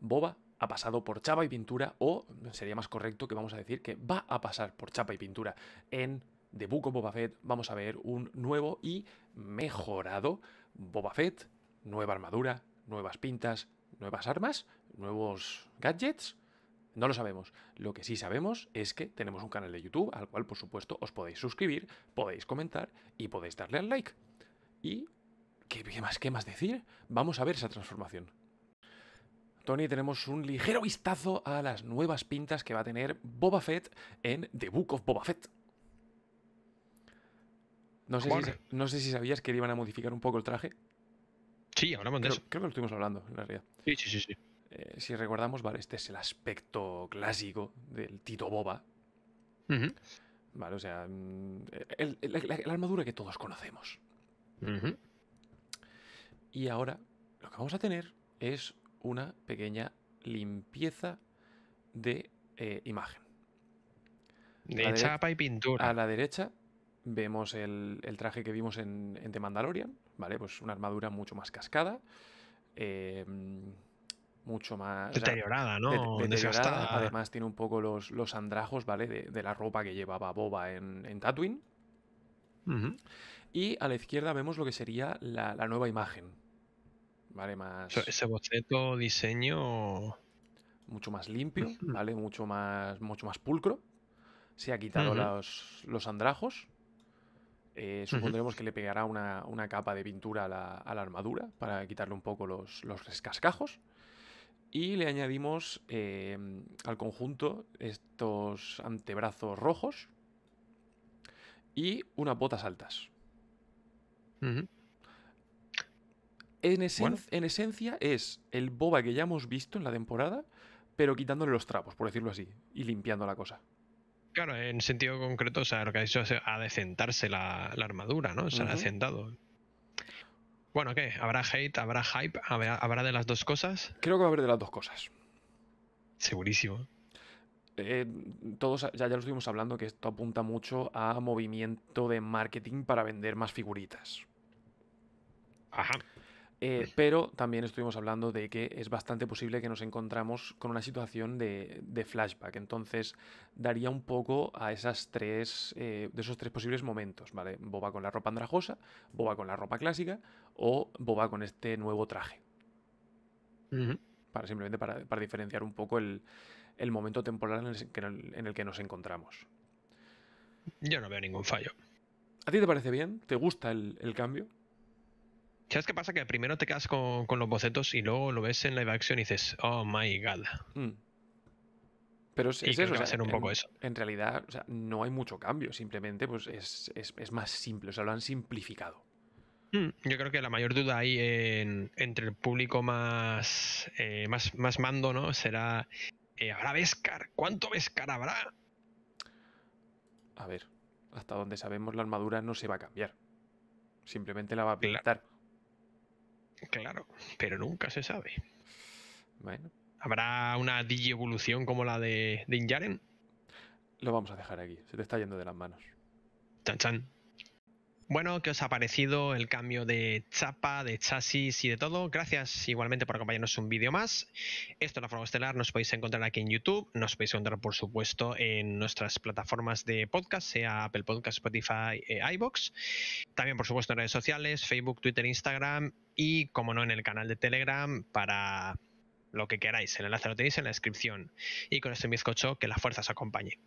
Boba ha pasado por Chapa y Pintura, o sería más correcto que vamos a decir que va a pasar por Chapa y Pintura. En The Book of Boba Fett vamos a ver un nuevo y mejorado Boba Fett, nueva armadura, nuevas pintas, nuevas armas, nuevos gadgets. No lo sabemos. Lo que sí sabemos es que tenemos un canal de YouTube al cual, por supuesto, os podéis suscribir, podéis comentar y podéis darle al like. Y, ¿qué más, qué más decir? Vamos a ver esa transformación y tenemos un ligero vistazo a las nuevas pintas que va a tener Boba Fett en The Book of Boba Fett. No sé, si, sabías que iban a modificar un poco el traje. Sí, hablamos me de Creo que lo estuvimos hablando, en realidad. Sí, sí, sí. sí. Eh, si recordamos, vale, este es el aspecto clásico del Tito Boba. Vale, o sea, mm, la, armadura que todos conocemos. Y ahora, lo que vamos a tener es una pequeña limpieza de eh, imagen. De chapa y pintura. A la derecha vemos el, traje que vimos en, The Mandalorian, ¿vale? Pues una armadura mucho más cascada, em, mucho más... Deteriorada, ¿no? Además tiene un poco los, los andrajos, ¿vale? De, la ropa que llevaba Boba en, en Tatooine. Y a la izquierda vemos lo que sería la nueva imagen, ¿vale? Más... Ese boceto, diseño... Mucho más limpio, ¿vale? Mucho más, mucho más pulcro. Se ha quitado los, andrajos. Eh, supondremos que le pegará una, capa de pintura a la, armadura para quitarle un poco los, los rescascajos. Y le añadimos em, al conjunto estos antebrazos rojos y unas botas altas. En, esencia es el boba que ya hemos visto en la temporada, pero quitándole los trapos, por decirlo así, y limpiando la cosa. Claro, en sentido concreto, o sea, lo que ha hecho es adecentarse la, la armadura, ¿no? Se ha sentado Bueno, ¿qué? ¿Habrá hate? ¿Habrá hype? ¿Habrá, de las dos cosas? Creo que va a haber de las dos cosas. Segurísimo. Eh, todos ya, ya lo estuvimos hablando que esto apunta mucho a movimiento de marketing para vender más figuritas. Ajá. Eh, pero también estuvimos hablando de que es bastante posible que nos encontramos con una situación de, flashback. Entonces, daría un poco a esas tres, eh, de esos tres posibles momentos, ¿vale? Boba con la ropa andrajosa, Boba con la ropa clásica o Boba con este nuevo traje. Para simplemente para, diferenciar un poco el, momento temporal en el, que, nos encontramos. Yo no veo ningún fallo. ¿A ti te parece bien? ¿Te gusta el cambio? ¿Sabes qué pasa? Que primero te quedas con, los bocetos y luego lo ves en live action y dices, oh my god. Mm. Pero es, y es va a ser un poco eso. En realidad, o sea, no hay mucho cambio, simplemente pues es, más simple, o sea, lo han simplificado. Mm, yo creo que la mayor duda ahí entre el público eh, más, más, mando, ¿no? Será, eh, ¿habrá Vescar? ¿Cuánto Vescar habrá? A ver, hasta donde sabemos la armadura no se va a cambiar. Simplemente la va a pintar. Claro, pero nunca se sabe. Bueno. ¿Habrá una digievolución como la de, de Injaren? Lo vamos a dejar aquí, se te está yendo de las manos. Chan chan. Bueno, ¿qué os ha parecido el cambio de chapa, de chasis y de todo? Gracias igualmente por acompañarnos un vídeo más. Esto es la Forma Estelar, nos podéis encontrar aquí en YouTube, nos podéis encontrar por supuesto en nuestras plataformas de podcast, sea Apple Podcast, Spotify, e eh, iBox. También por supuesto en redes sociales, Facebook, Twitter, Instagram y como no en el canal de Telegram para lo que queráis. El enlace lo tenéis en la descripción. Y con este bizcocho, que las fuerzas os acompañe.